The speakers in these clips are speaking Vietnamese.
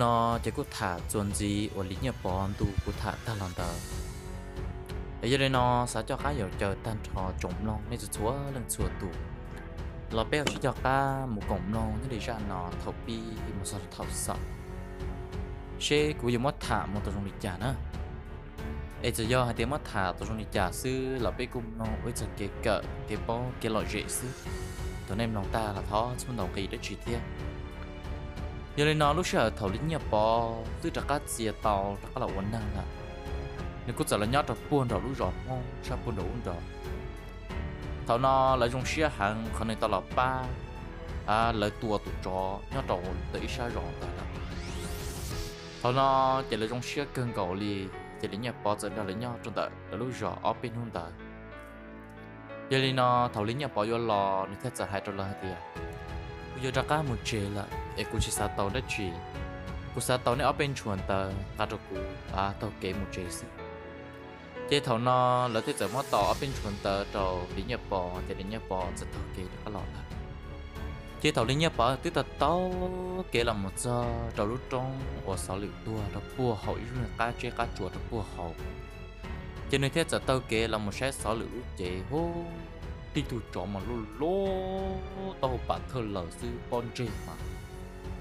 nó chỉ có thả chuẩn gì ở lý nhà bọn tu của thả ta lần tờ bây giờ nó sẽ cho khá nhiều chờ tan trò trộm long nên chúa lần chúa tu lọ bèo chỉ cho cá một cổng long như để ra nó thầu bi một số thầu sợ xe của dùng mất thả một tổ trong lịch trả nữa ấy giờ do hai tiếng mất thả tổ trong lịch trả sư lọ bèo cùng nó với chẳng cái cỡ cái bó cái loại dễ sư tụi em lòng ta là thó xuống đầu kỳ đất chỉ tiếc giờ lên nó lúc sợ thầu lính nhà bò từ trả cá chia tàu trả cá là quấn năng là nếu cứ giờ là nhát rồi buôn rồi lúc rồi mong sao đồ rồi rồi thầu nó là dùng xe hàng khả này tao là ba à là tua tụ trò nhát rồi tự sao rồi rồi là thầu nó chỉ là dùng xe cơn cầu li chỉ lính nhà bò dẫn ra lính nhau trong tờ là lúc rồi ở bên hông tờ giờ lên nó thầu lính nhà bò vô lò nếu thế giờ hai trò là hai Yodaka Muchela, Ekuchisa Tauda Chi, Kusatau ne open chuanta, Katoku, A Toke Muchesi. Chế thảo nó là thế giới mất tỏ ở bên chuẩn tờ trầu lý nhập bò thì lý nhập bò rất thật kỳ được lọ là chế thảo lý nhập bò tức là tao kể là một giờ trầu lúc trong của sáu liệu tua đó bùa hậu ý là cá chế cá chuột đó bùa hậu cho nên thế giới tao kể là một sẽ sáu liệu chế hô tí tu chỗ mà lô tàu bà thơ lở sư bon chê mà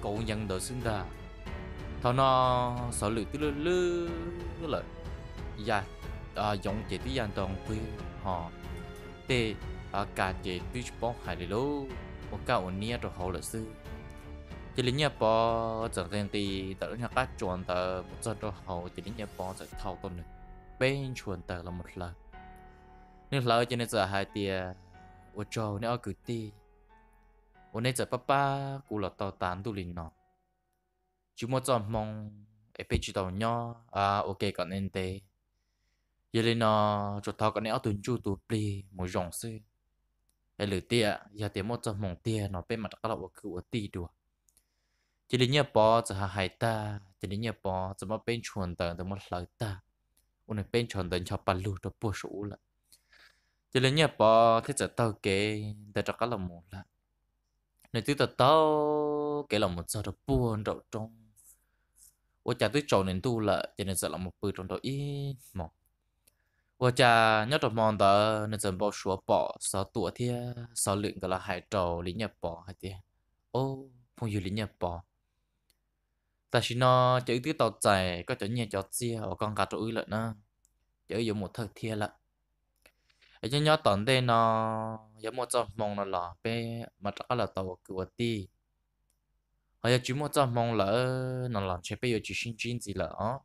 cậu nhận đỡ xứng đà thằng nó sợ lự tí lư lư lợ dạ à, giống chế tí dàn toàn quy họ tê à, cả chế tí bóng hải lì một cả nia rồi họ lợ sư chỉ lý nhà bò chẳng thêm tí tớ nhà các chuẩn tớ một giờ rồi họ chỉ lý nhà bò chẳng thao tuần bên chuẩn tớ là một lần nên là cho nên giờ hai tia ô trâu nên ở cử ti ô nên giờ papa cụ lọt tàu tán tu linh nọ chú mua cho mong em biết chú tàu nhỏ à ok còn nên tê giờ linh ờ, nọ cho tàu còn nên ở tuần chu tu pli một dòng sư em lử tia giờ tia mua cho mong tia nó bên mặt các lọ lão cứ ô ti đùa chỉ linh nhớ bỏ cho hai ta chỉ linh nhớ bỏ cho mà bên chuồn tờ tờ một lời ta ô ôn bên chuồn tờ cho bà lù cho bùa sủ lại cho nên nhà bỏ thế giờ tao kể để cho các lòng một là nên tí tao tao kể là một giờ được buồn đậu trong ô cha tôi trộn nên tu lợ cho nên giờ là một bữa trong đó ít một ô cha nhớ được mòn tờ nên giờ bỏ xóa bỏ xóa tủa thia xóa lượng gọi là hải trầu lý nhà bỏ hay thia ô phong dụ lý nhà bỏ ta chỉ nó chữ tí tao chạy có chữ nhà cho chia ở con cá trôi lợn nữa chữ dùng một thời thia lợn ấy chứ tận đây nó giống một trăm mong là lọ bé mặt đó là tàu cửa ti hay chú một trăm mong là nó làm chế bây giờ chỉ xin gì là ó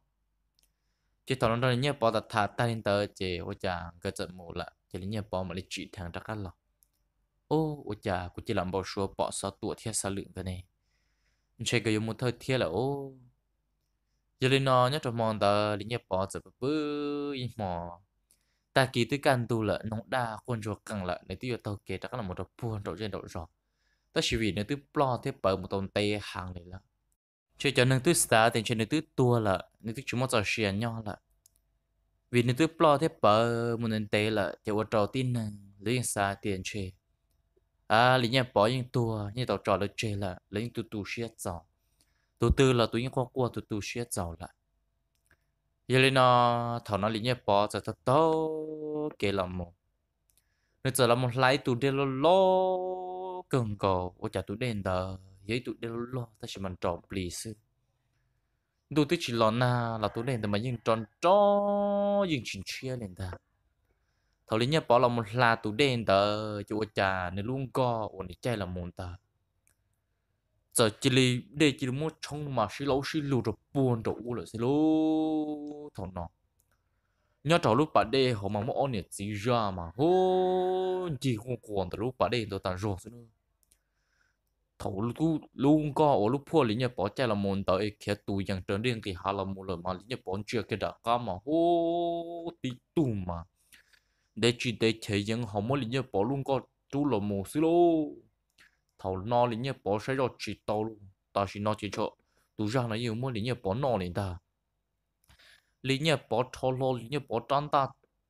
chỉ thằng nó nhớ bỏ đặt thà ta lên tờ chế ô cái trận mù là chỉ nhớ bỏ mà lấy chỉ thằng đặc ô ô chà cũng chỉ làm bao số bỏ sao tuổi thiên sao lượng cái này chế cái một thời thiên là ô giờ lên nó nhớ trong mong tờ lấy nhớ bỏ bự ít mò ta kỳ tới căn tu lợ nóng đa quân cho cần lợ nếu tiêu tàu kê chắc là một đợt buồn độ trên độ rõ ta chỉ vì nơi tiêu plo thế bờ một tồn tê hàng này lợ chơi cho nơi tiêu star thì chơi nơi tiêu tua lợ nơi tiêu chúng một trò chuyện nhau lợ vì nơi tiêu plo thế bờ một nền tê lợ thì một trò tin nâng lấy xa tiền chơi à lý nhà bỏ những tua như tàu trò lợ chơi lợ lấy những tu tu xuyên giàu tu tư là tu những qua qua tu tu xuyên giàu lại giờ lên nó thảo nó lý nhé bỏ giờ thật to kể làm một bây giờ là một lái tụ đê lô lô cường cầu ô chả tụ đen đờ giấy tụ đê lô lô ta chỉ mình trộn lì sư tụ tích chỉ lò na là tụ đen đờ mà nhưng tròn tròn nhưng chỉ chia lên ta thảo lý nhé bỏ là một là tụ đen đờ chỗ cha nên luôn co ổn định chạy là một ta giờ chỉ li để chỉ muốn trong mà xí lâu xí lù rồi buồn rồi u rồi xí lù thằng nó nhớ trò lúc bạn đây họ mà muốn ôn nhiệt gì ra mà hô chỉ không còn từ lúc bạn đây tôi tàn rồi xí lù thầu lúc luôn có ở lúc phua lý nhập bỏ chạy là môn tới kia tù yang trơn điên thì hà là môn lời mà lý nhập bỏ chưa cái đã cá mà hô tí tu mà để chỉ để chế yang họ muốn lý nhập bỏ luôn có chú là mồ xí lù thầu no lính nhé bỏ sẽ cho chỉ tàu luôn ta chỉ no chỉ cho tu ra nó yêu muốn lính nhé bỏ no lính ta lính nhé bỏ thô lo lính nhé bỏ trăn ta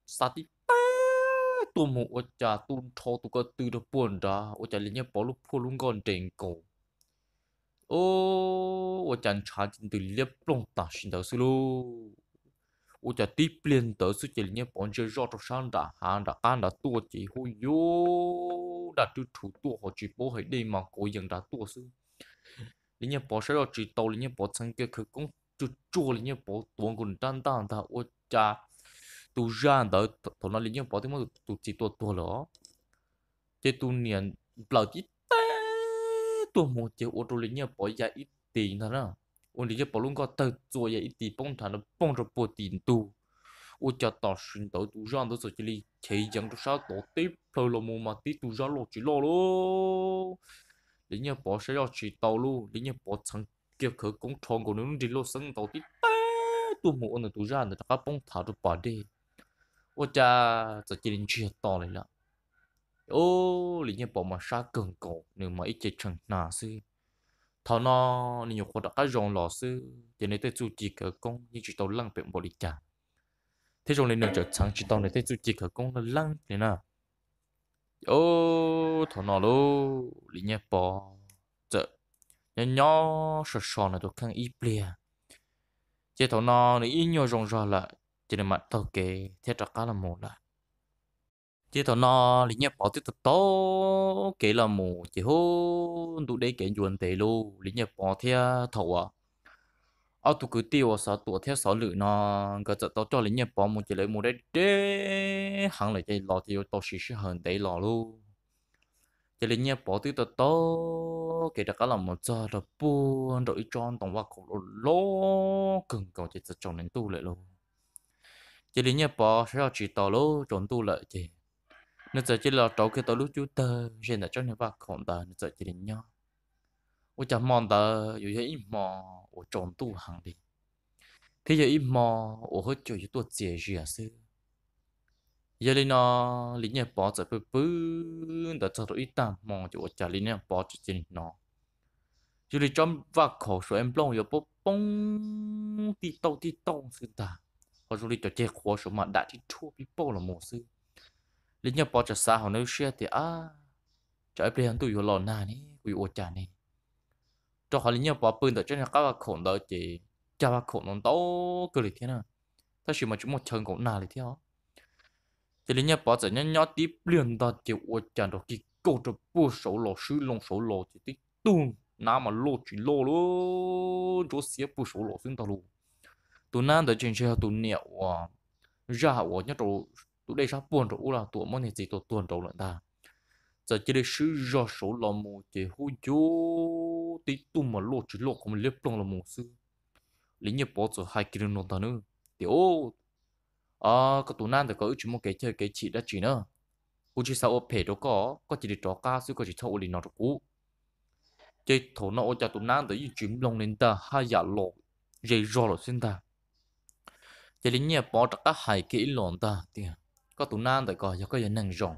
sa tí tu mu ở cha tu thô tu cái từ đó buồn ra ở cha lính nhé bỏ lúc phô luôn còn tiền cổ ô ở cha cha chính từ liếp long ta xin đầu sư luôn ô cha tiếp liên tới sư chỉ lính nhé bỏ chơi rõ trong sáng đã hàng đã ăn đã tu chỉ hôi yo đã tu thủ tu họ chỉ bố hãy đi mà cố dần đã tu sư lý nhân bỏ sẽ là chỉ tàu lý nhân bỏ sang kia cứ cũng tu chua lý nhân bỏ tuôn còn tan tan ta ô cha tu ra đó thằng nó lý nhân bỏ thì mà tu chỉ tu tu lỏ thế tu niệm bảo chỉ té tu một chiều ô tô lý nhân bỏ ra ít tiền thôi đó ôn lý nhân bỏ luôn có tờ chua ra ít tiền bông thằng nó bông rồi bỏ tiền tu u cho tỏ xin tổ tu rong đó rồi chỉ li chỉ dẫn tổ sao tổ tiếp thôi là mồm mà tiếp tu rong lo chỉ lo lo lý nhớ bỏ sẽ lo chỉ tàu lu lý nhớ bỏ thằng kia khởi công tròn của nó đi lo sân tàu tí tu mồm nó tu ra nó các bông thả được bỏ đi u cha rồi chỉ linh chia to lại là ô lý nhớ bỏ mà sa cường cổ nếu mà ít chơi chẳng nà sư, thọ nó nhiều hoạt động các dòng lò sư cho nên tới chú chỉ cỡ công như chỉ tàu lăng bệnh bỏ đi chả thế rồi lên nữa trở sáng chỉ tao này thế chú chỉ khởi công là lăng thế nào ô thọ nó lô lý nhé bỏ chợ nhỏ nhỏ sờ sờ này tôi khăng ít bia chế thọ nó này ít nhiều rong rò là chỉ để mặt tao kể thế trả cá là một là chế thọ nó lý nhé bỏ tiếp tục to kể là một chỉ hô đủ để kể chuẩn tệ lô lý nhé bỏ theo thọ à ở ờ, tụ cứ tiêu sợ tụ theo sợ lự nó cái giờ tao cho lính nhập bỏ một chỉ lấy một đấy để hàng lại cái lò tiêu tao xí xí hơn đấy lò luôn chỉ lính nhập bỏ tiêu tao tao cái đó là một giờ rồi buồn rồi tròn tổng vào cổ lỗ cần cầu chỉ giờ tròn nên tu lại luôn chỉ lính nhập bỏ sẽ chỉ tao lỗ tròn tu lại chỉ nên giờ chỉ là tao cái tao lúc chú tơ, hiện tại cho nên vào khổng ta nên giờ chỉ lính nhau 我讲忙的有些一忙我重度行的，thế giờ ít mò ở hết chỗ chỗ tôi gì à sư giờ lên nó lý nhà bỏ trở bự bự đã cho tôi ít tạm mò chỗ trả lý nhà bỏ chỗ trên nó giờ lên trong và khổ giờ bốc bông tí tàu tí tàu sư ta họ rồi cho chơi khổ mà đã thì bị bỏ một sư lý nhà bỏ trở xa họ nói à trả em lên tôi vừa lò nà ní vừa ô trả cho họ liên nhập vào bên đó cho nên các bạn khổng đó chỉ cho bạn khổng nó đâu cứ lịch thế nào ta chỉ mà chúng một chân cũng nào lịch thế đó thì liên nhập vào chỉ nhân nhớ tí liền đó chỉ ô chân đó cái câu cho bu số lô sư lông số lô chỉ tí tung nào mà lô chỉ lô luôn chỗ xía bu số lô xuyên tao luôn tụi nan đó trên xe tụi nẹo à ra hậu nhất chỗ tụi đây sao buồn chỗ là tụi món này gì tụi tuần đầu lận ta giờ chỉ để sư do số lô mù chỉ hú chú tí tu mà lô chỉ lô không liếp lòng là một sư lính nhớ bỏ rồi hai kia nó ta nữa thì ô à có tụ nan thì có chỉ một cái chơi cái chị đã chỉ nữa cô chỉ sau ở phe đó có có chỉ để trò ca sư có chỉ thâu lý nó được cũ chơi thổ nó cho tụ nan thì chỉ lòng lên ta hai giả lộ dây rò là xin ta chỉ lính nhớ bỏ các hai kia lòn ta thì có tụ nan thì có có cái năng rộng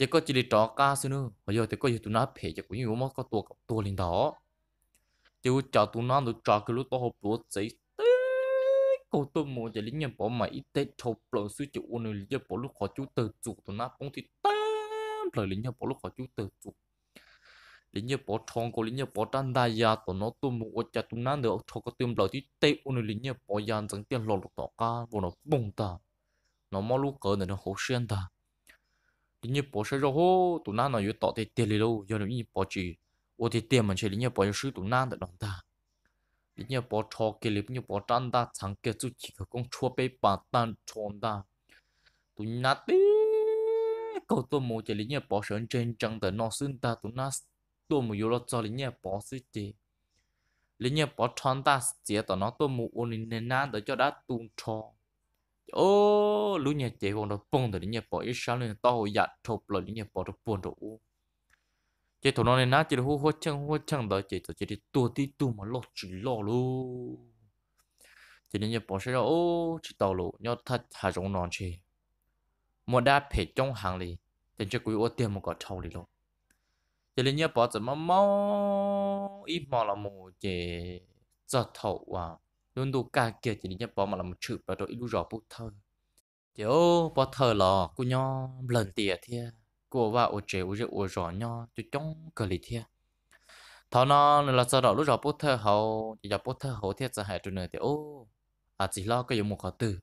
chỉ có chỉ để trò ca xí nữa bây giờ thì có gì tụi nó phê chỉ có nhiều mà có tua tua lên đó chỉ cho tụi nó được cho cái lúc đó hộp bữa giấy cô tôi mua chỉ lấy nhân bỏ mà ít tết chụp lợn suy chịu ôn lấy nhân bỏ lúc họ chú từ chuột tụi nó cũng thì tám lời lấy nhân bỏ lúc họ chú từ chuột lấy nhân bỏ tròn cô lấy nhân bỏ tan đa ya tụi nó tôi mua ôn chặt tụi nó được cho cái tim lời thì tết ôn lấy nhân bỏ ya dẫn tiền lọt lọt đó ca vô nó bùng ta nó mau lúc cỡ này nó hổ xuyên ta lý như bỏ xe rồi hô tụi nan nó yếu tọt thì tiền lì lâu giờ lý như bỏ chỉ ô thì tiền mình chỉ lý như bỏ yếu sư tụi nan để đón ta lý như bỏ cho kia lý như bỏ trăn ta chẳng kia chú chỉ có công chua bê bà tan chôn ta tụi nan tí câu tôi mua chỉ lý như bỏ sơn trên chẳng để nó xưng ta tụi nan tôi mua yếu lo cho lý như bỏ sư chỉ lý như bỏ trăn ta chỉ tụi nó tôi mua ôn nên nan để cho đã tuôn cho ô lũ nhà chế bọn nó bông tới nhà bỏ ít sao lên to hồi giặt thộp lại nhà bỏ được buồn đồ chế thổ nó này nát chế hô hô chăng hô chăng đó chế thổ chế đi tua tí tu mà lọt chỉ lo lu chế nhà bỏ sẽ là ô chỉ tàu lu nhau thật hà giống non chế mua đa phe trong hàng đi tiền chế quý ô tiền một cái thâu đi luôn chế nhà bỏ chỉ mà mau ít mà là một chế giật thầu à luôn đủ cả kia chỉ nhớ bỏ mà là một chữ và rồi lu rõ bút thơ chiếu bỏ thơ là cô nho lần tiền thia cô và ô chế ô rượu ô rõ nho chú chống cờ lì thia thọ nó là sau đó lúc rõ bút thơ hậu chỉ rõ bút thơ hậu thiệt ra hai trụ nửa thì ô à chỉ lo cái dùng một khó từ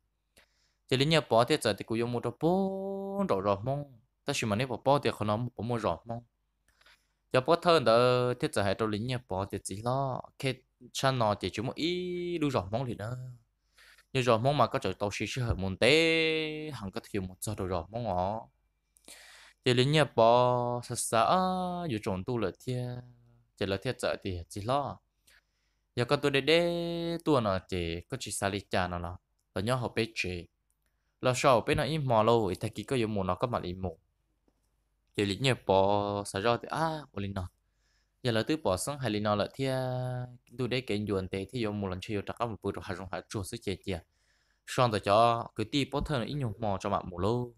chỉ lý nhớ bỏ thiệt ra thì cô dùng một đó bố rõ rõ mong ta chỉ mà nếu bỏ thì khó nó bỏ một rõ mong giờ bỏ thơ đó thiệt ra hai trụ lý nhớ bỏ thì chỉ lo khi san nó chỉ chúng một ít đu rõ mong thì đó, như rõ mong mà có chỗ tàu xí sẽ hợp môn tế hẳn có thể một giờ đồ rõ mong ngó thì lính nhà bò sợ sợ dù trốn tu lợi thiê chỉ lợi thiê chợ thì chỉ lo giờ có tôi để để tua nó chỉ có chỉ xa lý cha nó là và nhớ họ biết chỉ là sau bên nó im mò lâu thì thằng kia có dùng mù nó có mặt im mù thì lính nhà bò sợ rõ thì à ôi lính nó giờ là từ bỏ sang hai lì nó là thì tôi để cái nhuận tệ thì dùng một lần chơi các một bữa rồi hai dùng hai chuột sức chơi chơi xong rồi cho cứ ti bớt thơ ít nhung mò cho bạn một lô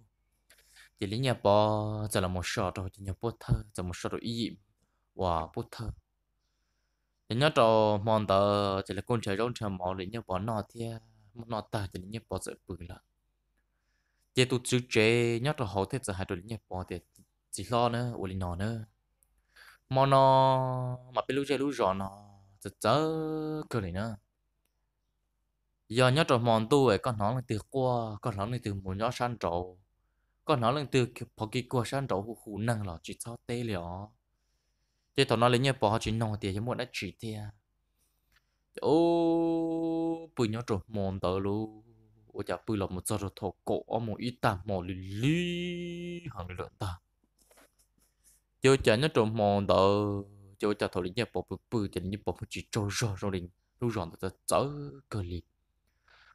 chỉ lý nhà bỏ giờ là một sọ rồi chỉ nhà bớt thơ giờ một sọ rồi ít và bớt thơ chỉ nhớ cho mòn tờ chỉ là con chơi rong chơi mò lý nhà bỏ nọ thì à, nọ ta chỉ lý nhà bỏ sợ bự lắm chỉ tụt chữ chế nhớ cho hậu thế giờ hai đôi lý nhà bò thì chỉ lo nữa uli nọ nữa mà nó mà bị lũ chơi lũ rõ nó chớ chớ cơ này nữa giờ nhớ trò mòn tu ấy con nó là từ qua con nó lên từ muốn nhớ san trầu con nó là từ bỏ kỳ qua san trầu hù hù năng lọ chỉ cho tê liỏ chứ tao nói lấy nhớ bỏ chỉ nòng tiền cho muốn đã chỉ tiền ô bự nhớ trò mòn tờ lu ôi chả bự lọ một giờ rồi thổ cổ ô một ít tạm một lì lì hàng lợn ta 就讲那种忙的，就叫头里也不不不，叫你不不去做热热的，路上的走个里。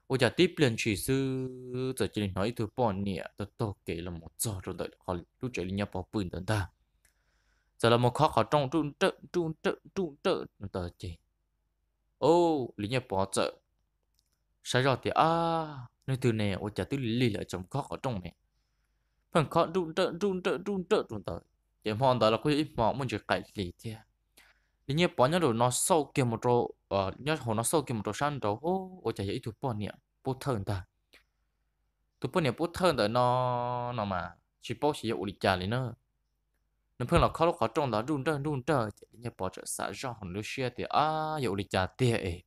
我家对边去是在这里拿一头半年，都都给了么早着的，好路这里也不不等的。在了么考考中中中中中中中的这，哦，里也不走，啥热的啊？那头呢，我家对里来怎么考考中呢？phần khó rung trợ rung trợ rung trợ rung tờ để mong đó là cái mà muốn mình chỉ cải thì thế lý nhé bỏ nó sâu kiếm một chỗ ở ờ, nhớ hồ nó sâu kiếm một chỗ sang đó ô ô chả ít tụi bọn nhỉ bút thân ta tụi bọn nhỉ bút thân đó nó nó mà chỉ bố chỉ ổn định trả lý nữa nên phương là khó lúc khó trong đó run run run run lý nhé bỏ chỗ xã ra hòn lúa xe thì à ổn định trả tiền ấy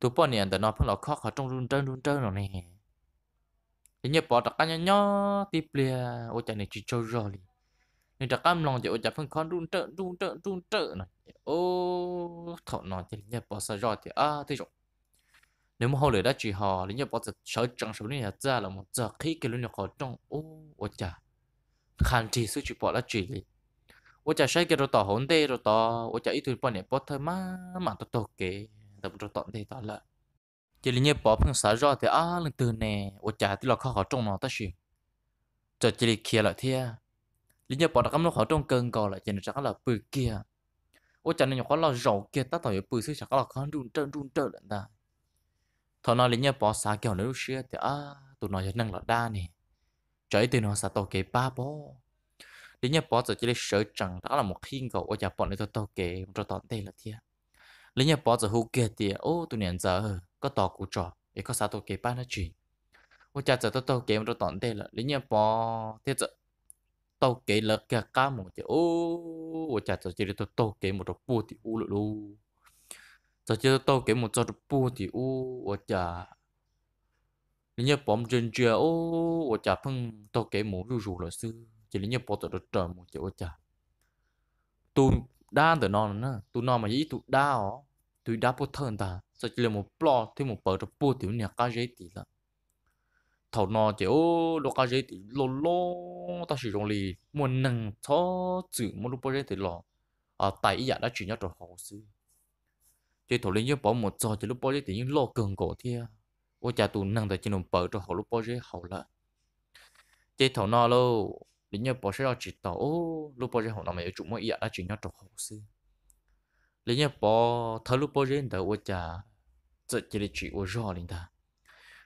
tụi bọn nhỉ đó nó phương là khó khó trong run run run run rồi này, lý nhé bỏ tất cả nhớ nhớ tiếp liền ô chả này chỉ chơi rồi nên cho cam lòng chịu chấp phân con run trợ run trợ run trợ này ô thọ nọ thì nhà bỏ sợ rồi thì à thế rồi nếu mà họ lười đã chỉ họ thì nhà bỏ sợ sợ chẳng số này ra là một giờ khi cái lúc họ trong ô ô cha khăn chỉ sự chỉ bỏ là chỉ đi ô cha sai cái rồi tỏ hồn tê rồi tỏ ô cha ít tuổi bỏ này bỏ thôi mà mà tỏ tỏ kế tập rồi tỏ tê tỏ lại chỉ là nhà bỏ phân sợ rồi thì à lần từ nè ô cha thì là khó khó trong nó ta chỉ cho chỉ là kia lại thế lý do bỏ đặt cắm nó khỏi trong cơn gọi lại cho nên là bự kia ô cho nên nhỏ khó là rầu kia ta tỏi bự xí có là con run trơn run trơn lên ta thọ nói lý do bỏ xả kiểu nếu xia thì à tụi nó hiện năng là đa nè trời tụi nó xa tàu kế ba bố lý do bỏ giờ chỉ là sợ chẳng đó là một thiên cầu ô giờ bỏ này tao tàu kế cho tao đây là thiệt lý do bỏ giờ hú kia thì ô tụi nó giờ có tàu cụ trò để có xa tàu kế ba nó chuyện ô cha giờ tao tàu kế cho tao đây là lý do bỏ thế giờ tao kể là cái cá mù chứ ô ô chả tao chỉ tao tao kể một đọc bu thì u lụ lụ tao chỉ tao kể một đọc bu thì u ô chả lý nhớ bom trên chưa ô ô chả phăng tao kể một rù rù là sư chỉ lý nhớ bỏ tao được trời một chứ ô chả tu đa từ non nữa tu non mà ý tu đa ó tu đa bút thân ta sao chỉ là một plot thêm một bờ đọc bu thì nè cá giấy thì là thầu nó kiểu lô cá dây thì lô lô ta sử dụng lì muốn nâng cho chữ mua lô dây thì lò à tại ý dạ đã chỉ nhớ rồi hồ sư chơi thầu lên như bỏ một trò chơi lô dây thì những lô cường cổ thia ô cha tù nâng tại trên đồng bờ cho rồi lúc lô giờ hậu là chơi thầu nó lô đến như bỏ sẽ dạ là chỉ tàu lúc lô giờ hồ nào mà chủ mới ý đã chỉ nhớ rồi hồ sư đến như bỏ thầu lúc lô giờ thì ô cha chỉ chỉ chỉ ô rõ linh ta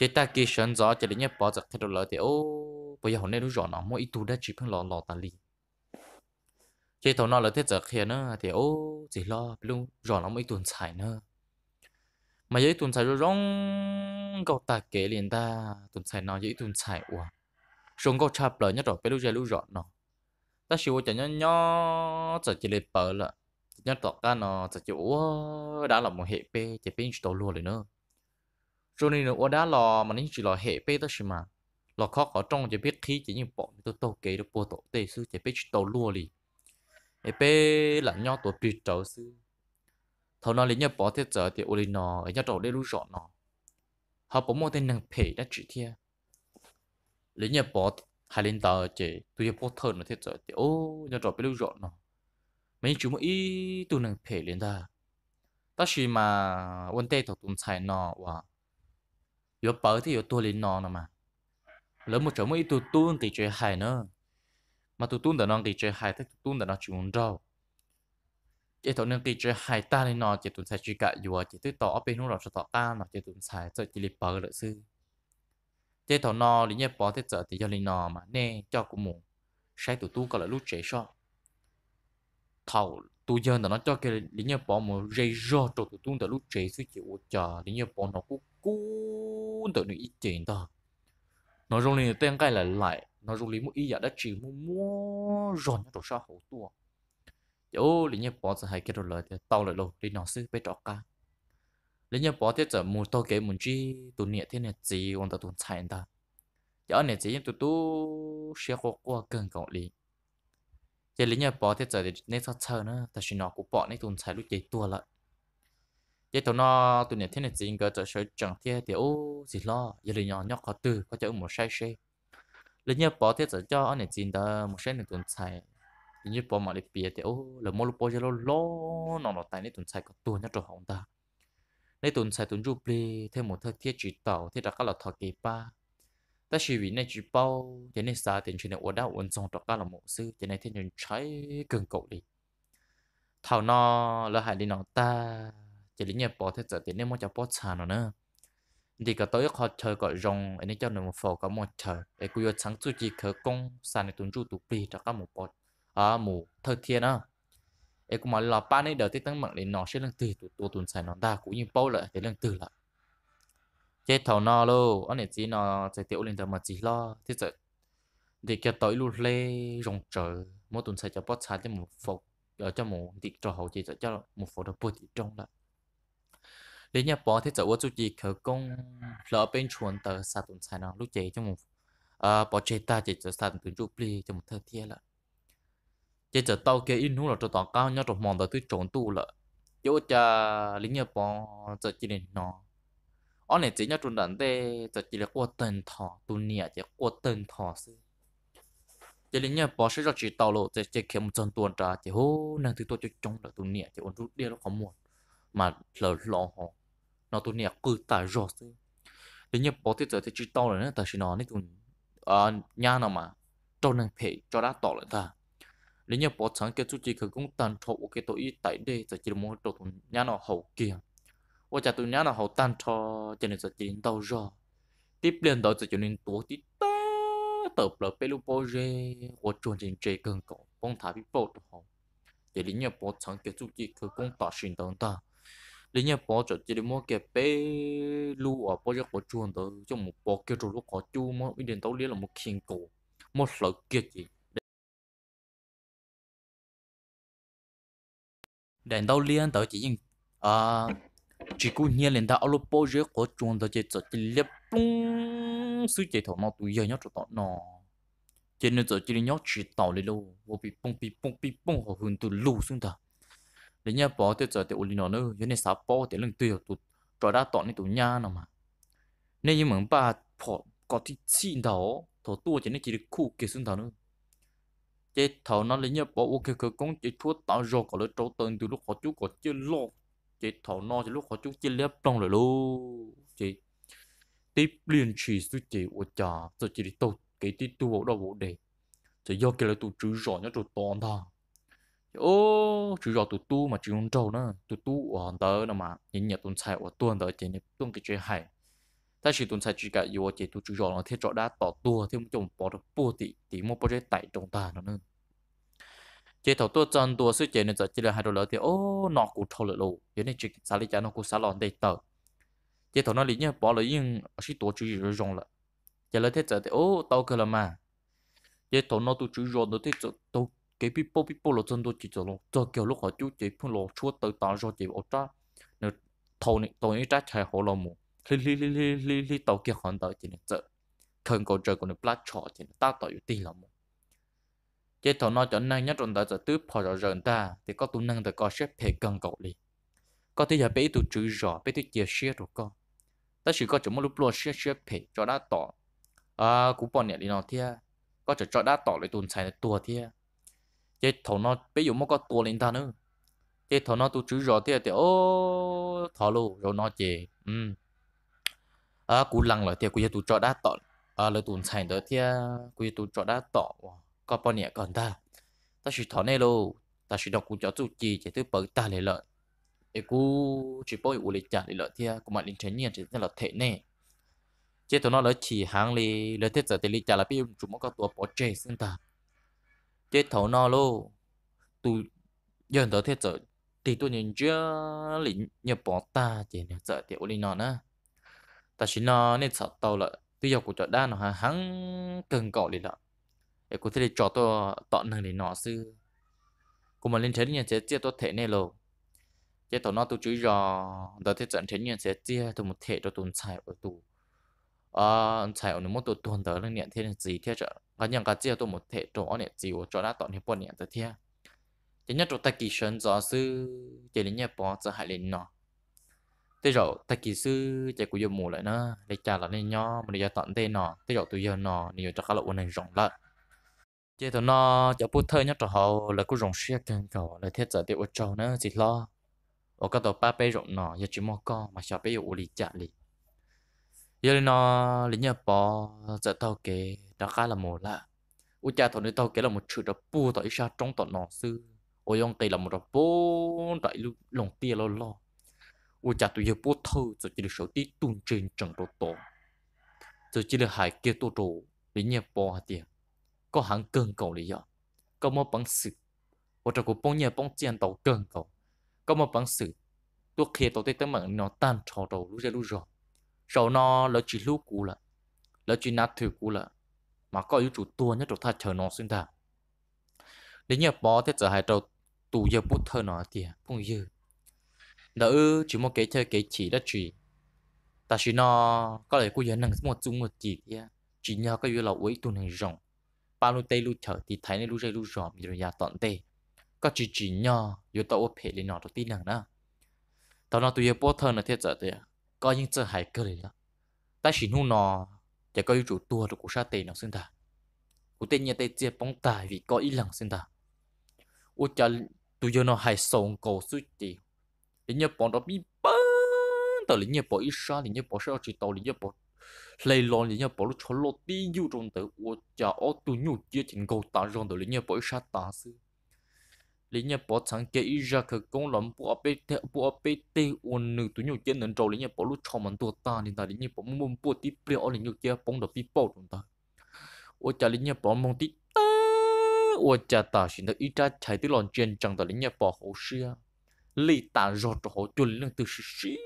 chế ta kia sơn rõ chế đến nhất bỏ giật cái đồ lợi thì ô bây giờ hôm nay nó rõ nó mỗi tu đã chỉ phải lò lò ta li chế thầu nó là thế giật kia nữa thì ô chỉ lo luôn rõ nó mỗi tuần xài nữa mà giấy tuần xài rồi rong cậu ta kể liền ta tuần xài nó giấy tuần xài ủa rồi cậu chạp lời nhất rồi bây giờ lưu rõ nó ta chịu chả nhá nhó chả chỉ lấy bờ là nhá tọt ta nó chỉ chịu đã là một hệ p chỉ bên tổ luôn rồi nữa cho nên là ở đó lò mà nín chỉ lò hệ bê đó mà lò khó có trong chỉ biết khí chỉ như bỏ tôi tô kể được bộ tổ tê sư chỉ biết tàu lúa lì hệ bê là nhau tổ tuyệt trâu sư thầu nó lấy nhau bỏ thế giờ thì ôi nó ở nhau trâu để lú rọ nó họ bỏ mua tên năng phê đã chỉ thia lấy nhau bỏ hai lên tờ chỉ tôi bỏ thơ nó thế giờ thì ô nhau trâu để lú rọ nó mấy chú mới ý tôi năng phê lên ta ta chỉ mà vấn đề thầu tụng sai nó và 有 bảo thì có tôi lên non mà lớn một chỗ mới tụt tuôn thì chơi hài nữa mà tụt tuôn đã non thì chơi hài thì tụt tuôn đã nó chịu đâu chỉ tụi nên thì chơi hài ta lên non chỉ tụi xài chơi cả vừa chỉ tụi tỏ bên nó rồi tỏ ta nó chỉ tụi xài chơi chỉ lịch bờ lợi sư chỉ tụi nó lý nhé thì giờ thì cho lên non mà nè cho cũng muốn sai tụi tu có là lúc trẻ so thầu tụi giờ nó cho cái lý nhé bỏ một dây rô cho tụi tu đã lúc trẻ suy chịu chờ lý nhé bỏ nó cũng cú tự nó ít tiền ta nó rung lên tên cái là lại nó rung lên một ý giả đã chỉ mua mua rồi nó đổ sao hậu tua chỗ lý nhân bỏ ra hai cái đồ lời tao lại lâu đi nó sư bé trọ ca lý nhân bỏ tiết giờ mua tao cái muốn chi tụ nhẹ thế này gì còn tao tụ chạy ta giờ này chỉ tụi tôi sẽ qua qua cần cậu lý chỉ lý nhân bỏ tiết giờ thì nên sao chờ nữa ta chỉ nói của bỏ nên tụ chạy lúc gì tua lại vậy tụi nó tụi này thế này chỉ có cho sợ chẳng thế thì ô gì lo giờ là nhỏ nhỏ khó từ có cho một sai sai lần nhớ bỏ thế cho anh này chỉ đó một sai này tụi sai lần nhớ bỏ mà đi bia thì ô là mỗi lúc bỏ giờ lo lo nó nó tại này tụi sai có tuần nhất rồi không ta này tụi sai tụi chụp đi thêm một thứ thiết chỉ tàu thế đã các là thọ kỳ ba ta chỉ vì này chỉ bao thế này sao tiền chuyện này ổn đã ổn xong tất cả là một sự thế này thiên nhân trái cường cậu đi thảo nó là hại đi nó ta chỉ lý nhẹ bỏ thế giờ thì nên mua cho bỏ xa nó nữa thì cái tối họ chơi gọi rong anh ấy cho nó một phò có một chơi để cứ vô sáng chú chỉ khởi công sàn này tuần trụ tụ bì cho các một bỏ à một thơ thiên à ấy cũng mà là ba này đợi tiết tăng mạng để nó sẽ lần từ tụ tụ tuần xài nó ta cũng như bao lại để lần từ lại chế thầu nó luôn anh ấy chỉ nó sẽ tiểu lên từ mà chỉ lo thế giờ thì cái tối luôn lê rong trời mỗi tuần xài cho bỏ xa cho một ở trong một tiệc trò hậu chỉ cho một được bồi thị trong lại đến nhà bỏ thì cháu ở chỗ gì khởi công lỡ bên chuồn tờ sa tuần sai nó lúc chế cho một à bỏ chế ta chế cho sa tuần tuyển chụp li trong một thời thiên là chế cho tao kia in hú là cho toàn cao nhau trong mòn tờ tôi trốn tu là chỗ cha lính nhà bỏ cháu chỉ nên nó ở này chế nhau trốn đàn tê cháu chỉ là qua tên thọ tu nia chế qua tên thọ sư chế lính nhà bỏ sẽ cho chỉ tao lộ chế chế kiếm một trận tuần trả chế hú năng thứ tôi cho chống là tu nia chế ổn rút đi nó không muốn mà lỡ lo họ nó tụi nè cứ tả rõ thế thế nhưng bỏ tiết giới thì chỉ to là nó ta chỉ nói nên tụi à nhà nào mà cho nên thể cho đã tỏ lại ta nếu như bỏ sáng cái chú chỉ cứ cũng tàn thọ cái tội tại đây giờ chỉ muốn cho tụi nhà nào hậu kia và chả tụi nhà nào hậu tàn thọ cho nên giờ chỉ tao rõ tiếp liền đó giờ cho nên tổ tí ta tập là pelu po rê và chuẩn trình chế cần cậu phong thái bị bộ đó để nếu nhập bỏ sáng kia chú chỉ cứ cũng tỏ sinh tồn ta lý nhà bỏ cho chỉ để mua cái bê lu ở bỏ cho có chuồn tới cho một bỏ kia rồi lúc có chu mà ý đến tao lý là một khiên cổ một sợ kia gì đến tao liên tới chỉ nhìn à chỉ cú nhiên lên tao lúc bỏ cho có chuồn tới chỉ cho chỉ liệp bung suy chế thổ máu tụi giờ nhóc cho tao nó chỉ nên cho chỉ nhóc chỉ tao lên luôn vô bị bung bị bung bị bung họ hùn từ lu xuống ta để nhà bỏ tới giờ thì uli nó nữa hiện nay sao bỏ thì lần tuyệt tụt rồi đã tọt nên tụ nhà nó mà nên như mừng ba bỏ có thì xin đầu thổ tua chỉ nên chỉ được khu kia sinh thần nữa chế thầu nó lấy nhà bỏ ok cơ cũng chỉ thua tạo rồi có lấy trâu tên từ lúc họ chú có chưa lo chế thầu nó từ lúc họ chú chưa lép trong rồi luôn chế tiếp liên chỉ suy chế của cha rồi chỉ được tụt cái tiếp tu bộ đâu bộ đề rồi do cái là tụ chữ rõ nhất rồi toàn thằng ô chú cho tụt tu mà chú không trâu nữa tụt tu ở hòn tớ nữa mà những nhận tuần sai ở tuần tớ chỉ nhận tuần cái chơi hay ta chỉ tuần sai chỉ cả yếu chỉ tụ chú cho nó thiết cho đã tỏ tua thêm chồng bỏ được bùa tỷ tỷ một bữa tại trong ta nó nữa chỉ thầu tua chân tua sư chơi nên giờ chỉ là hai đôi lỡ thì ô nó cũng thâu lỡ lâu thế nên chỉ xả lý cha nó cũng xả lòn đầy tờ chỉ thầu nó lý nhớ bỏ lỡ nhưng chỉ tổ chú rồi rong lỡ chỉ lỡ thiết giờ thì ô tao cơ là mà chỉ thầu nó tụ chú rồi nó thiết thế tụ cái bị bố bị bố là dân đôi chỉ cho nó cho kiểu lúc họ chú chỉ phun lò chúa tới tao cho chỉ ở tra nếu thầu này tôi ấy trái chạy họ là mù li li li li li li tàu kia hoàn tới chỉ nên chợ cần cầu trời của được plát trọ chỉ ta tạo tỏi tí là mù cái thầu nói cho năng nhất chúng ta sẽ tiếp phò rõ rợn ta thì có tụ năng thì có xếp thể cần cầu đi có thể giờ bé tụ chữ rõ bé tụ chia sẻ được con ta chỉ có chỗ một lúc lo xếp xếp thể cho đã tỏ à cũng bọn này đi nó thia có chỗ cho đã tỏ lại tuần xài tua thia chế thầu nó bây giờ mới có tua lên ta nữa chế thầu nó tu chữ rồi thì thì ô thọ luôn rồi nó chế um, à cú lăng lại thì cú tu cho đã tọ à lời tuần sành đó thì cú tu cho đã tọ có bao nhiêu còn ta ta chỉ thọ này luôn ta chỉ đọc cú cho chú chỉ chỉ tới bờ ta lại lợi cái cú chỉ bôi u lịch trả lại lợi thì cú mà linh thế nhiên chỉ là thể này chế thầu nó lợi chỉ hàng lì, lợi thiết giờ thì lịch trả là bây giờ chúng mới có tua bỏ chế sinh ta chết thấu nó lô tu giờ đó thiết giờ thì tôi nhìn chưa lĩnh nhập bỏ ta chỉ là giờ tiểu ổn nó nữa ta chỉ nó nên sợ tàu là tuy giờ của chợ đa nó hắn cần cỏ đi lợ để có thể cho tôi tọn nâng để nó sư cùng mà lên thế nhận sẽ chia tôi thể này lô chết thấu nó tôi chú ý rò đó thiết trận thế nhận sẽ chia tôi một thể cho tồn tại ở tù chạy một một tổ tuần tôi thể chỗ 啊，才有那么多团队了，年天天几天着，个人个只要都没贴着，我年只我做那当天半年的天，人家做大几选择是，这里面帮这还领呢，这就大几是这个月末了呢，你家了你娘，没得要等待呢，这就对要呢，你要这个了我能容了。chế tụi nó cho bút thơ nhất trò hậu là cứ rồng xe càng cầu là thiết giờ để ở trâu nữa thì lo ở các tổ ba bê rộng nọ giờ chỉ mua con mà sợ bé ở lì chả lì giờ nó lính nhà bò giờ tàu kế đã khá là một là u cha thằng đứa tàu kế là một chữ đó bu tàu isha trong tàu nó sư ô ông tây là một đó bu đại lu lồng tia lo lo u cha tụi giờ bu thâu rồi chỉ được số tí tuôn trên trần đồ tổ rồi chỉ được hai kia tô đồ lính nhà bò hả tiền có hàng cơn cầu lý do có một bằng sự hoặc là có bông nhà bông tiền tàu cơn cầu có một bằng sự tôi kia tàu tây tấm mạng nó tan trò đầu lúc ra lúc rồi rồi nó lỡ chỉ lúc cũ là lỡ chỉ nát thử cũ là mà có yếu chủ tua nhất được thật chờ nó xin thà đến nhà bó thế giờ hai đầu tù giờ bút thơ nó thì không dư đỡ chỉ một cái chơi cái chỉ đã chỉ ta chỉ nó có lẽ cô giờ năng một chung một chỉ chỉ nhờ cái yếu là uế tu này rộng ba lô tê lô thở thì thấy nên lô dây lô rộng rồi nhà tọn tê có chỉ chỉ nhờ yếu tao ốp hệ lên nó đầu tin năng đó tao nó tụi yếu bút thơ nó thế giờ thì có những giờ hải cơ đấy đó ta chỉ nu nó chỉ có chủ tua được của sa tề nó sinh ta của tên nhà tây chia bóng tài vì có ý lặng sinh ta u cha tụi giờ nó hải sống cầu suy tì lính nhập bọn đó bị bắn tờ lính nhập bọn ít sa lính nhập bọn sao chỉ tàu lính nhập bọn lấy lon lính nhập bọn lúc chó lột đi du trong tờ u cha ô tụi nhu chia chỉnh cầu ta rồi tờ lính nhập bọn ít sa ta xưa lý nhà bỏ sáng kế ý ra cái công lắm bỏ bê thế bỏ bê tê uốn nữ tụi nhau kia nên trâu lý nhà bỏ lúc cho mình tua ta nên ta lý nhà bỏ mông bỏ tí bẹo lý nhau kia bóng đập bị bỏ chúng ta ôi cha lý nhà bỏ mông tí ta ôi cha ta xin ta ý ra chạy tới lon trên chẳng ta lý nhà bỏ hồ xia lý ta rọt hổ cho lý năng từ xí xí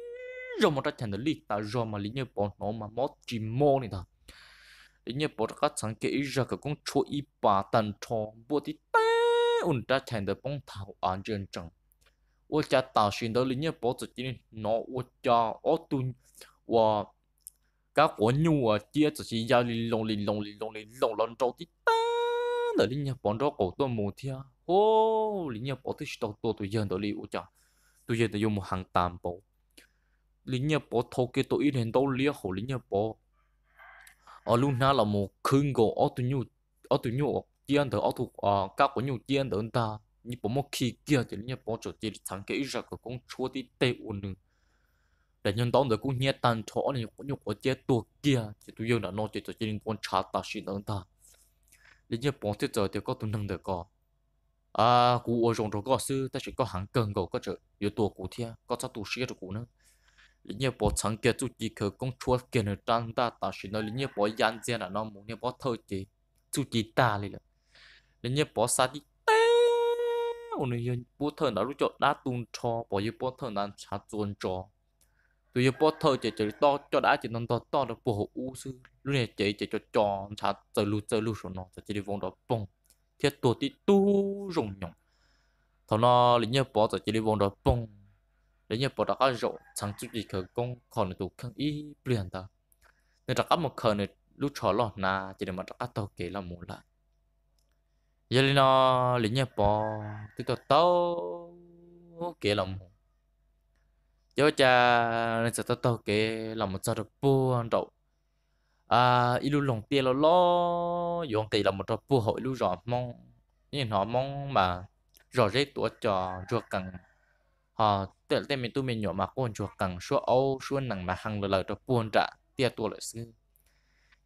rồi mà ta chẳng là lý ta rồi mà lý nhà bỏ nó mà mót chỉ mô này ta lý nhà bỏ các sáng kia ý ra cái công chúa ý bà tàn tròn bỏ tí ta ủn ta thành được bông thảo an dân chẳng ô cha tạo xin đó lý nhớ bố tự nhiên nó ô cha ô tuân và các quả nhu à chia tự chỉ giao lý lông lý lông lý lông lý lông lông trâu tí ta đó lý nhớ bóng đó cổ tôi mù thia ô lý nhớ bố tự tao tôi tôi dân đó lý ô cha tôi dân tôi dùng một hàng tạm bộ lý nhớ bố thâu kia tôi ít hơn đâu lý hồ lý nhớ bố ở lúc nào là một khương gỗ ô tôi nhu ô tôi nhu tiền đó thuộc à các của nhiều tiền đó ta như bỏ một khi kia thì như bỏ chỗ thì thằng cái ra của con chúa đi tê ổn nữa để nhân đó rồi cũng nhẹ tan chỗ này cũng nhiều có chết tua kia thì tôi yêu là nó chỉ cho chỉ liên quan trả ta xin đó ta để như bỏ thế rồi thì có tôi nâng được có à cụ ở trong đó có sư ta chỉ có hàng cần cầu có chữ yếu tua cụ thia có sao tu sĩ cho cụ nữa lý nhớ bỏ chẳng kia chú chỉ khởi con chúa kia nữa trang ta ta xin nói lý nhớ bỏ gian là nó muốn như bỏ thơ chỉ chú chỉ ta đi là nhớ bỏ xa đi té ôn nhớ bố thơ đã lúc chọn đã tuôn cho bỏ nhớ bố thơ đã xa tuôn cho tụi nhớ bố thơ chạy chạy to cho đã chỉ nằm to to được bố u sư lúc này chạy chạy cho tròn, xa chạy lu chạy lu số nó chạy đi vòng đó bùng, thiết tổ tí tu rồng nhộng thằng nó lấy nhớ bỏ chạy đi vòng đó bùng, lấy nhớ bỏ đã có rộng chẳng chút gì khởi công còn tụ không y biển ta nên đã có một khởi này lúc chó lọt na chỉ để mà đã tao kế là muốn lại 열리나 리냐뽀 뜨거떠 개럼 여자 nên sẽ tao tao kia là một giờ được buồn đầu à ilu lòng tiền lo lo dọn tiền là một trò buồn hội ilu rõ mong nhìn họ mong mà rõ rệt tuổi trò ruột cần họ tự tên mình tu mình nhỏ mà con ruột cần số âu số nặng mà hàng lời trò buồn trả tiền tuổi lợi sư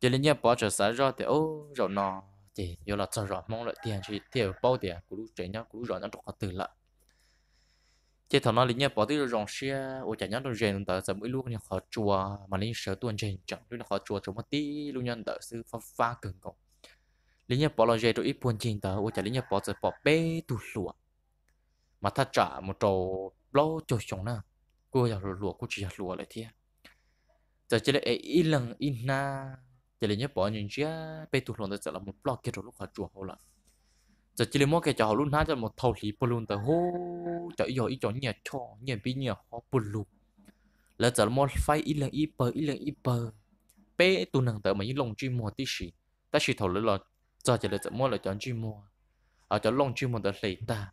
giờ nên nhớ bỏ trở sáng rõ thì ô rồi nọ thì do là cho rõ mong lợi tiền thì theo bao tiền của lúc trẻ nhau của lúc rõ nhau trong từ lại chế thằng nó lý nhá bỏ tí rong xe ô chả nhau đâu rèn tờ giờ mỗi lúc nhà khó chùa mà lý sợ tuần rèn chẳng lúc khó chùa chúng một tí lúc nhân tờ sư pha pha cường cộng lý nhá bỏ là rèn rồi ít buồn chìm tờ ô chả lý nhá bỏ giờ bỏ bê tù lụa mà thắt trả một trầu lo cho chúng nè cô giờ lụa cô chỉ lụa lại thế giờ chỉ là ít lần ít na chỉ là nhớ bỏ những chiếc bê tụ lồng tới là một block kia rồi lúc họ chuột hồ lại giờ chỉ là mỗi cái chảo luôn há cho một thầu thì balloon tới hô cho ý rồi ý cho nhà cho nhà bị nhà họ balloon là giờ một phải ít lần ít bờ ít lần ít bờ bê tụ lồng tới mà những lồng chim mùa tí xì ta chỉ thầu là giờ chỉ là giờ mỗi là chọn chim mùa ở chỗ lồng chim mùa tới lấy ta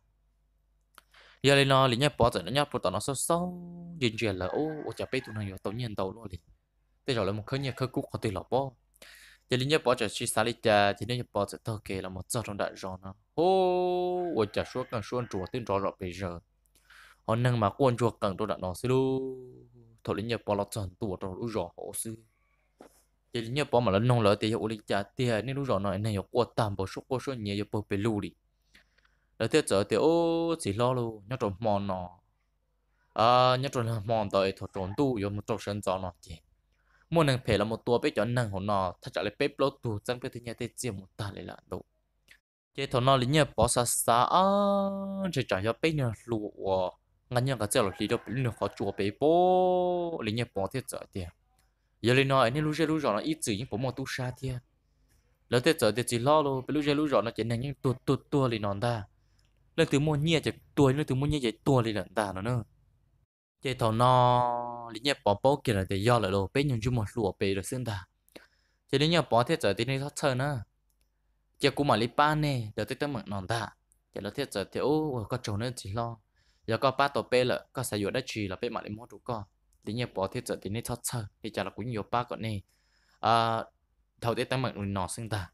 giờ này nó liền nhớ bỏ rồi nó nhớ bỏ tao nó sâu sâu dần dần là ô ô chả bê tụ năng rồi tao nhận tàu luôn liền bây giờ là một khơi nhà khơi cúc họ tự lọc bao chỉ linh nhớ bỏ chạy chỉ xả lịch cha chỉ nên bỏ chạy thơ kề là một giờ trong đại rồi nó hô ôi chả số càng suôn chùa tin rõ rõ bây giờ họ nâng mà quan chùa càng tôi đã nói xí lu thổ linh nhớ bỏ lọt tròn tù rồi lũ rõ hộ sư chỉ linh nhớ bỏ mà lần nông lỡ thì ô linh cha thì nên lũ rõ nói này có tạm bỏ số có số nhiều bỏ bị lù đi lỡ tiếp trở thì ô chỉ lo luôn nhớ trộm mòn nó à nhớ trộm mòn tới thổ trộm tu rồi một trộm sân gió nó chị mua nàng phải là một tua bé cho nàng hồ nọ thật trả lại bếp lô tù chẳng bé thế nhà tê chia một ta lại là đủ chế thọ nọ lý nhờ bỏ xa xa chế trả cho bếp nhờ lụa ngắn nhờ cả chế là lý đâu bé nhờ khó chùa bé bố lý nhờ bỏ thế trở tiền giờ lý nọ anh lúc chơi lúc rõ nó ít chữ nhưng bố một tu xa thế. lỡ thế trở thì chỉ lo luôn bé lúc chơi lúc rõ nó chỉ nàng nhưng tua tua tua lý nòn ta lần thứ mua nhia chỉ tua lần thứ mua nhia chỉ tua lý lần ta nó nữa chế thầu nó lý nhẹ bỏ bố kia là để do lại đồ bé nhung chung một lụa bé được xương ta chế lý nhẹ bỏ thiết giờ tin đi thoát sơ nữa chế cũng mà lý ba nè đỡ tới tới mặn nòn ta chế nó thiết giờ thì ô có chỗ nữa chỉ lo giờ có ba tổ bé là có sử dụng đất chỉ là bé mà lý mua đủ co lý nhẹ bỏ thiết giờ tin đi thoát sơ thì chả là cũng nhiều ba con nè à thầu tới tới mặn nòn xương ta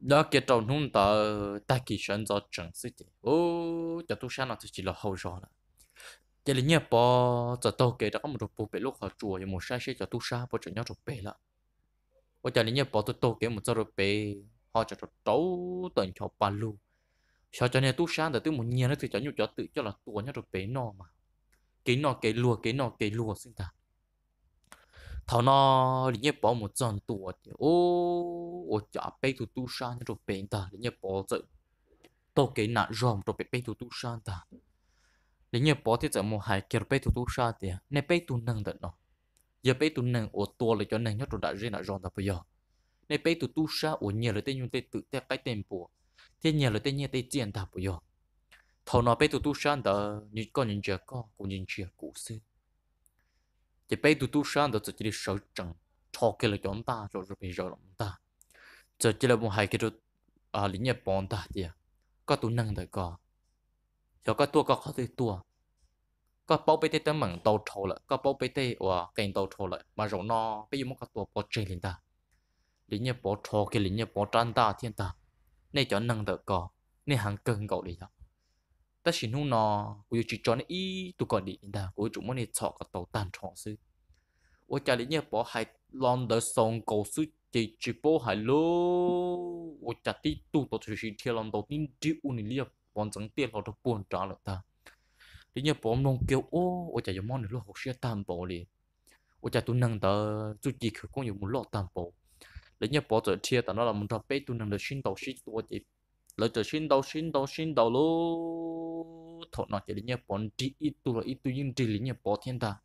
đó kia trâu nung ta ta kỳ sơn do chẳng sức chế ô cho tôi sa nó thì chỉ là hậu rồi chỉ là nhớ bỏ cho tôi kể đó có một bộ bể lúc họ chùa và một sai sẽ cho tôi sa bỏ cho nhau rồi bể lắm bây giờ nhớ bỏ tôi tôi kể một giờ rồi bể họ cho tôi tấu tận cho ba lu sao cho nên tôi sa để tôi một nhớ nó thì cho nhau cho tự cho là tôi nhau rồi bể nọ mà cái nọ cái lùa cái nọ cái lùa xin ta thằng nó nhớ bỏ một giờ tuổi ô ô chả bể tu tôi sa nhau rồi bể ta nhớ bỏ giờ tôi kể nạn ròm rồi bể bể tu tu sa ta lý như bỏ thì giờ mua hai kiểu bê tụt xa thì nè bê tụt nâng đợt nó giờ bê tụt nâng ô tô là cho nâng nhất rồi đã riêng là rong tập bây giờ nè bê tụt tụt xa ô nhiều là tên nhung tên tự tên cái tên bộ thế nhiều là tên nhiều tên tiền tập bây giờ thầu nó bê tụt tụt xa đó những con những giờ con cũng những chuyện cũ xưa giờ bê tụt tụt xa đó chỉ đi sáu trận cho cái là chúng ta rồi rồi bây giờ là chúng ta giờ chỉ là một hai cái rồi à lý như bọn ta thì có tụt nâng đợt có 有个多个好最多，个包被对等门都抽了，个包被对我跟都抽了，嘛肉呢，被有么个多包这里的，里面包抽给里面包长大天大，那叫能得个，那还更高了呀。但是侬呢，我有去找你一都搞里的，我就么你炒个豆蛋炒丝，我家里面包还浪得上高丝。chỉ chỉ bố hải lô, ôi chặt đi tu tổ chức thiên lòng đầu tiên đi uống lia bọn chẳng tiền họ được buồn trả lợi ta thì nhớ bọn nông kêu ô ô chả giống món này lo học xe tam bộ đi. ô chả tu năng tờ tu chỉ khởi công nhiều muốn lo tam bộ lấy nhớ bọn giờ thiệt ta nó là một thọ bé tu năng được xin đầu xin tu chỉ lấy giờ xin đầu xin đầu xin đầu lô thọ nó chỉ lấy nhớ bọn đi ít tu là ít tu nhưng đi lấy nhớ bọn thiên ta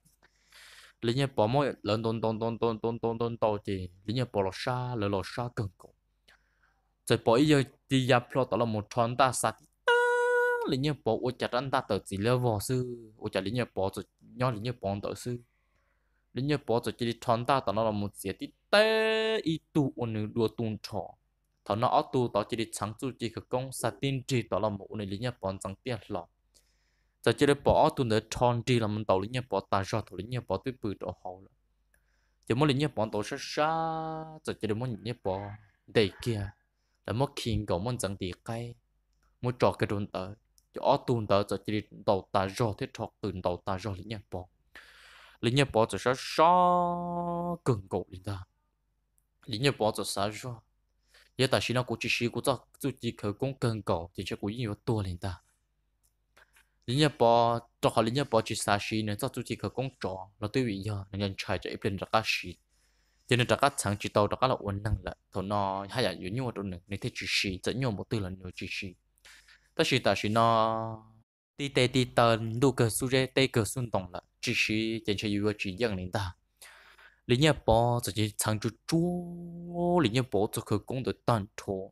lấy nhớ bọn mỗi lần tôn tôn tôn tôn tôn tôn tôn tàu chỉ lấy nhớ bọn lo xa lấy lo xa cần cổ rồi bỏ ý giờ đi gặp lo tao là một thon ta sát lý nhớ bỏ ô chặt anh ta tờ chỉ lơ vò sư ô chặt lý nhớ bỏ rồi nhau lý nhớ bỏ tờ sư lý nhớ bỏ rồi chỉ tròn ta tao nó là một gì tí tê y tu ô nữ đua tuôn trò thằng nó ở tu tao chỉ trắng chu chỉ cái công sa tin chỉ tao là một ô nữ lý nhớ bỏ chẳng tiếc lọ giờ chỉ bỏ tu nữa tròn chỉ là mình tàu lý nhớ bỏ ta rồi tàu lý nhớ bỏ tuyết bự đồ hậu rồi chỉ muốn lý nhớ bỏ tàu xa xa, giờ chỉ muốn lý nhớ bỏ đầy kia là mất khiên cầu muốn chẳng tiếc cái muốn trò cái đồn tới cho ở tuần đó cho chỉ đầu ta rồi thế thọ tuần đầu ta rồi lĩnh nhập bỏ lĩnh nhập bỏ cho sao sao cường cổ lĩnh ta lĩnh nhập bỏ cho sao rồi giờ ta xin nó cũng chỉ xin cũng cho chú chỉ khởi công cường cổ thì chắc cũng nhiều tua lĩnh ta lĩnh nhập bỏ cho họ lĩnh nhập bỏ chỉ sao xin nên cho chủ chỉ khởi công trò nó tiêu bị giờ nên chạy cho ít lên ra cái gì cho nên các sáng chỉ tàu các là ổn năng là thầu nó hay là yếu nhau đó nữa nên thế chỉ xì dẫn nhau một từ là nhiều chỉ xì ta chỉ ta chỉ nó đi tê đi tần đủ cờ su rê tê cờ sun tổng là chỉ chỉ chẳng chơi vừa chỉ dân lính ta lính nhà bò chỉ chỉ thằng chú chú lính nhà bò chỉ khởi công được tan thổ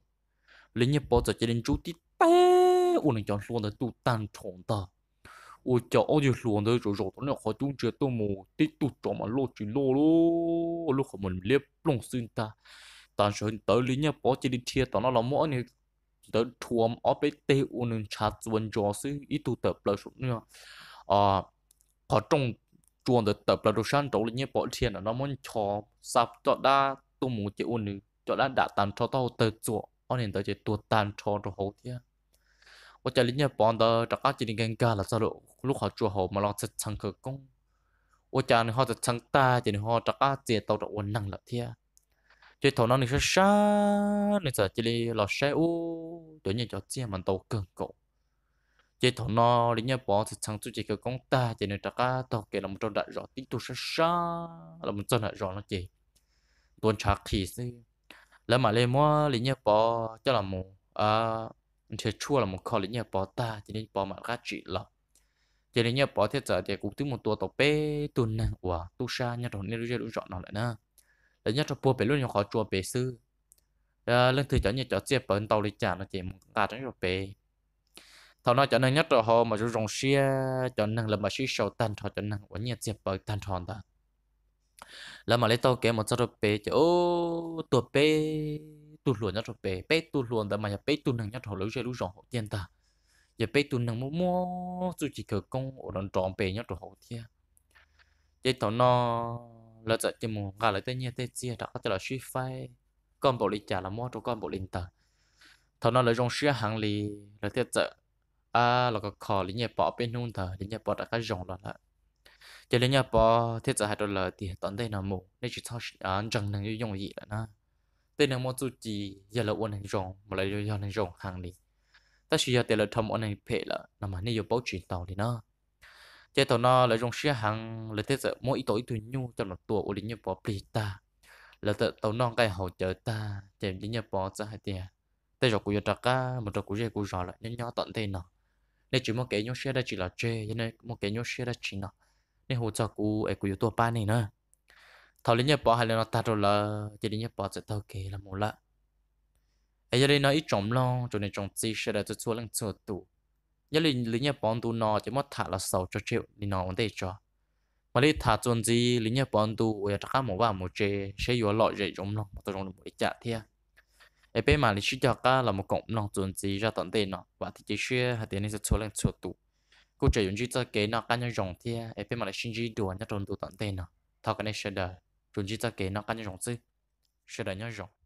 lính nhà bò chỉ chỉ lính chú đi tê u lính chọn luôn được tu tan thổ ta u cho ô đi luôn được rồi rồi tụi nó khỏi chúng chưa tôi mù tí tu cho mà lô chỉ lô lô lúc khỏi mình liếp lông xuyên ta tàn sợ tới lính nhà bò chỉ đi thiệt tao nó là mỗi tớ thuom ở bên tê u nên chặt vân gió sư ít tu tập là số nữa à họ trong chuồn được tập là đồ sản đấu lên nhé bỏ tiền là nó muốn cho sắp cho đa tu mù chế u nên cho đa đã tàn cho tao tớ chỗ ở nên tớ chế tu tàn cho đồ hậu thế và chả lý nhé bọn tớ đặc các chỉ định gan ca là sao độ lúc họ chùa hậu mà lo sẽ chẳng khởi công và chả này họ sẽ chẳng ta chỉ này họ đặc các chỉ tao đã uốn năng là thế chế thổ nó sẽ xa nên giờ chỉ đi lọt xe u tự nhiên cho chia mình tàu cường cổ chế thổ nó đến nhà bỏ thì thằng chú chỉ cái công ta chỉ nên trả cả tàu kia là một trong đại rõ tí tu sẽ xa là một trong đại rõ nó chỉ tuần trả khí gì, là mà lên mua đến nhà bỏ cho là một à thì chua là một kho đến nhà bỏ ta chỉ nên bỏ mà các chị là chỉ đến nhà bỏ thì giờ thì cũng tính một tua tàu pe tuần này quả tu xa nhà thổ nên rồi rõ nó lại nữa để nhớ cho bố bé luôn khó chùa bé sư ờ, lần thứ cho nhớ cho chia bẩn tàu đi trả nó chỉ một cả trong chùa bé thằng nó cho nên nhất rồi họ mà chú rong xia cho nên là mà xí sầu tan thọ cho nên vẫn nhớ chia bẩn tan thọ ta là mà lấy tàu kể một số bé cho ô tụi bé tụi luôn nhất rồi bé bé tụi luôn ta mà nhà bé tụi năng nhất họ lấy chơi lúc rong tiền ta giờ bé tụi năng mua mua chú chỉ cần công ở đòn tròn bé nhất rồi hậu thiệt vậy thằng nó lỡ giờ chỉ muốn gà lại tới nhà tới chia đó có thể là suy phai con bộ lịch trả là mua cho con bộ linh tờ thọ nó lấy trong xe hàng lì là tiết giờ à là có khó lý nhà bỏ bên nung thờ lý nhà bỏ đã cái rồng đó là chỉ lý nhà bỏ tiết giờ hai đôi lời thì tận đây là mù nên chỉ thao à chẳng năng dùng gì là na tên là mua chú chỉ giờ là uốn hàng rồng mà lại giờ hàng rồng hàng lì ta chỉ giờ tiền là thầm uốn hàng phe là nằm ở nơi bảo chuyện tàu thì na chế tàu nó lấy rong xia hàng lấy thế giới mỗi tối tuổi nhu cho nó tua ổn định nhập bỏ plita ta là tờ tàu non cái hậu trợ ta chèm chỉ nhập bỏ ra hai tiền tây rồi cũng trắc cả một trắc của dễ của rõ lại nên nhỏ tận thế nó nên chỉ một cái nhau xia đó chỉ là chơi cho nên một cái nhau xia đó chỉ nó nên hỗ trợ của ấy cũng tua ba này nữa thầu lấy nhập bỏ hay là nó ta rồi là chỉ lấy nhập bỏ sẽ tao kề là một lạ ấy giờ đây nó ít trồng lon cho nên trồng gì sẽ là cho chua lên chua tủ giờ linh linh nhà bọn tu nọ chỉ mất thả là sầu cho chịu linh nọ vấn đề cho mà đi thả chuẩn gì linh nhà bọn tu ở các mỏ vào một chế sẽ vừa lọ dễ giống nó tôi trong một chả thia ở bên mà lịch sử cả là một cộng đồng chuẩn gì ra tận tên nó và thì chỉ xưa hạt tiền này sẽ số lượng số tụ cô chỉ dùng chỉ cho cái nó cá nhân rộng thia ở bên mà lịch sử gì đùa nhất trong tụ tận tên nó thao cái này sẽ đời chuẩn chỉ cho cái nó cá nhân rộng chứ sẽ đời nhau rộng